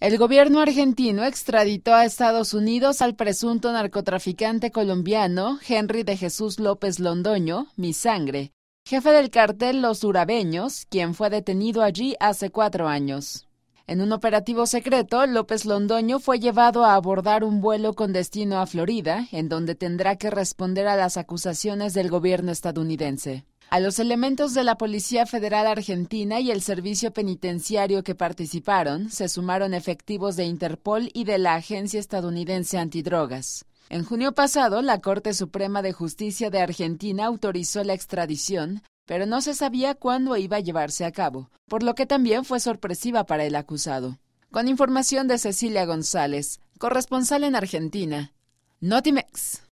El gobierno argentino extraditó a Estados Unidos al presunto narcotraficante colombiano Henry de Jesús López Londoño, Mi Sangre, jefe del cartel Los Urabeños, quien fue detenido allí hace cuatro años. En un operativo secreto, López Londoño fue llevado a abordar un vuelo con destino a Florida, en donde tendrá que responder a las acusaciones del gobierno estadounidense. A los elementos de la Policía Federal Argentina y el Servicio Penitenciario que participaron, se sumaron efectivos de Interpol y de la Agencia Estadounidense Antidrogas. En junio pasado, la Corte Suprema de Justicia de Argentina autorizó la extradición, pero no se sabía cuándo iba a llevarse a cabo, por lo que también fue sorpresiva para el acusado. Con información de Cecilia González, corresponsal en Argentina. Notimex.